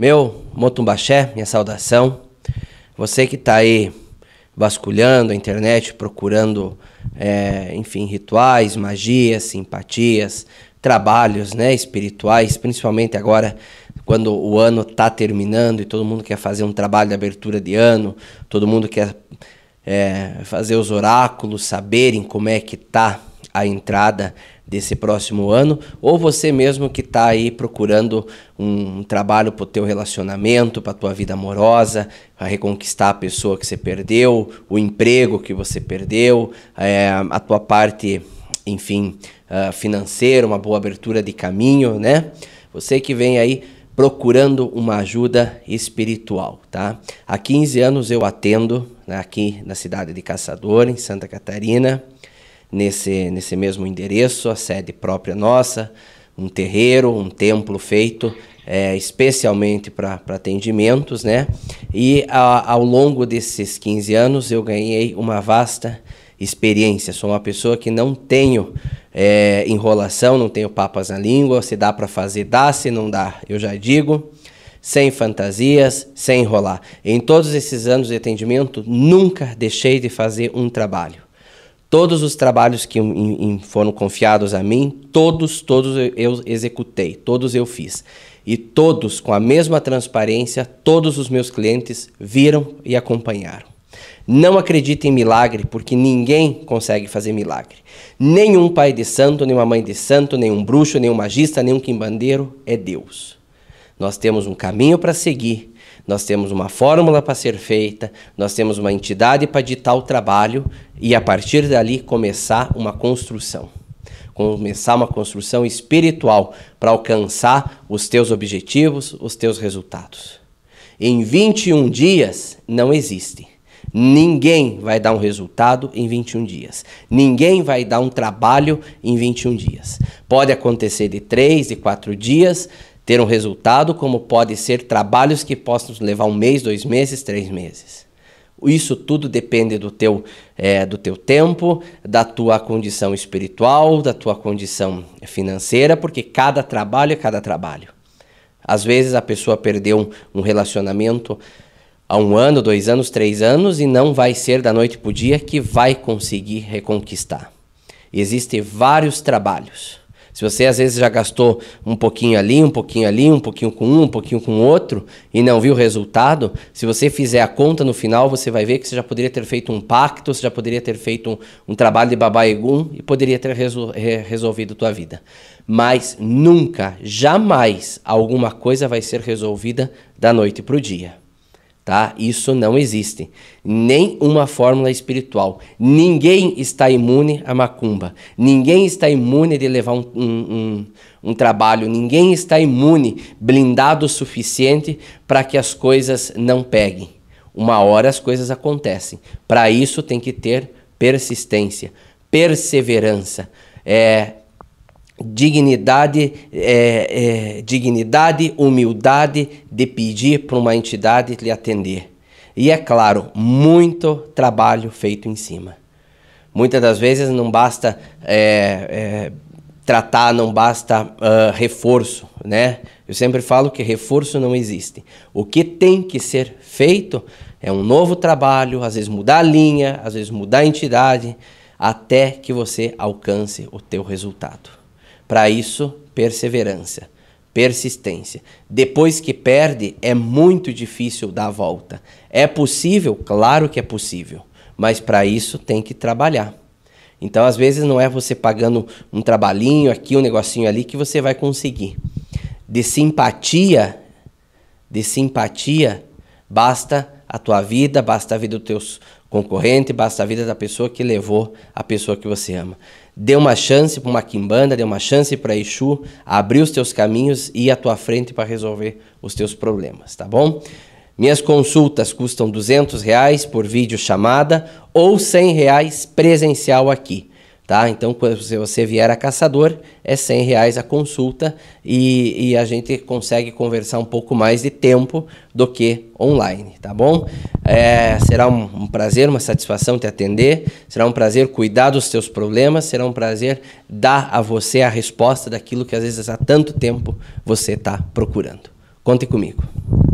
Meu Motumbaxé, minha saudação. Você que está aí vasculhando a internet, procurando, é, enfim, rituais, magias, simpatias, trabalhos né, espirituais, principalmente agora quando o ano está terminando e todo mundo quer fazer um trabalho de abertura de ano, todo mundo quer é, fazer os oráculos, saberem como é que está a entrada desse próximo ano, ou você mesmo que está aí procurando um trabalho para o teu relacionamento, para a tua vida amorosa, para reconquistar a pessoa que você perdeu, o emprego que você perdeu, é, a tua parte, enfim, uh, financeira, uma boa abertura de caminho, né? Você que vem aí procurando uma ajuda espiritual, tá? Há 15 anos eu atendo né, aqui na cidade de Caçador, em Santa Catarina, nesse, nesse mesmo endereço, a sede própria nossa, um terreiro, um templo feito é, especialmente para atendimentos, né? E a, ao longo desses 15 anos eu ganhei uma vasta experiência. Sou uma pessoa que não tenho é, enrolação, não tenho papas na língua. Se dá para fazer, dá. Se não dá, eu já digo. Sem fantasias, sem enrolar. Em todos esses anos de atendimento, nunca deixei de fazer um trabalho Todos os trabalhos que em, em foram confiados a mim, todos, todos eu executei, todos eu fiz. E todos, com a mesma transparência, todos os meus clientes viram e acompanharam. Não acredite em milagre, porque ninguém consegue fazer milagre. Nenhum pai de santo, nenhuma mãe de santo, nenhum bruxo, nenhum magista, nenhum quimbandeiro é Deus. Nós temos um caminho para seguir, nós temos uma fórmula para ser feita, nós temos uma entidade para ditar o trabalho e a partir dali começar uma construção. Começar uma construção espiritual para alcançar os teus objetivos, os teus resultados. Em 21 dias não existe. Ninguém vai dar um resultado em 21 dias. Ninguém vai dar um trabalho em 21 dias. Pode acontecer de 3, de 4 dias ter um resultado, como pode ser trabalhos que possam levar um mês, dois meses, três meses. Isso tudo depende do teu, é, do teu tempo, da tua condição espiritual, da tua condição financeira, porque cada trabalho é cada trabalho. Às vezes a pessoa perdeu um, um relacionamento há um ano, dois anos, três anos e não vai ser da noite para o dia que vai conseguir reconquistar. Existem vários trabalhos. Se você às vezes já gastou um pouquinho ali, um pouquinho ali, um pouquinho com um, um pouquinho com outro e não viu o resultado, se você fizer a conta no final, você vai ver que você já poderia ter feito um pacto, você já poderia ter feito um, um trabalho de babá egum e poderia ter resol resolvido tua vida. Mas nunca, jamais alguma coisa vai ser resolvida da noite para o dia tá? Isso não existe. Nem uma fórmula espiritual. Ninguém está imune a macumba. Ninguém está imune de levar um, um, um, um trabalho. Ninguém está imune, blindado o suficiente para que as coisas não peguem. Uma hora as coisas acontecem. Para isso tem que ter persistência, perseverança. É, dignidade, é, é, dignidade, humildade de pedir para uma entidade lhe atender. E é claro, muito trabalho feito em cima. Muitas das vezes não basta é, é tratar, não basta uh, reforço, né? Eu sempre falo que reforço não existe. O que tem que ser feito é um novo trabalho, às vezes mudar a linha, às vezes mudar a entidade, até que você alcance o teu resultado. Para isso, perseverança, persistência. Depois que perde, é muito difícil dar a volta. É possível? Claro que é possível, mas para isso tem que trabalhar. Então, às vezes, não é você pagando um trabalhinho aqui, um negocinho ali que você vai conseguir. De simpatia, de simpatia, basta a tua vida, basta a vida dos teus concorrente, basta a vida da pessoa que levou a pessoa que você ama. Dê uma chance para uma quimbanda, dê uma chance para Exu abrir os teus caminhos e ir à tua frente para resolver os teus problemas, tá bom? Minhas consultas custam 200 reais por vídeo chamada ou 100 reais presencial aqui. Tá? Então, se você vier a caçador, é 100 reais a consulta e, e, a gente consegue conversar um pouco mais de tempo do que online, tá bom? É, será um, um, prazer, uma satisfação te atender, será um prazer cuidar dos teus problemas, será um prazer dar a você a resposta daquilo que às vezes há tanto tempo você está procurando. Conte comigo.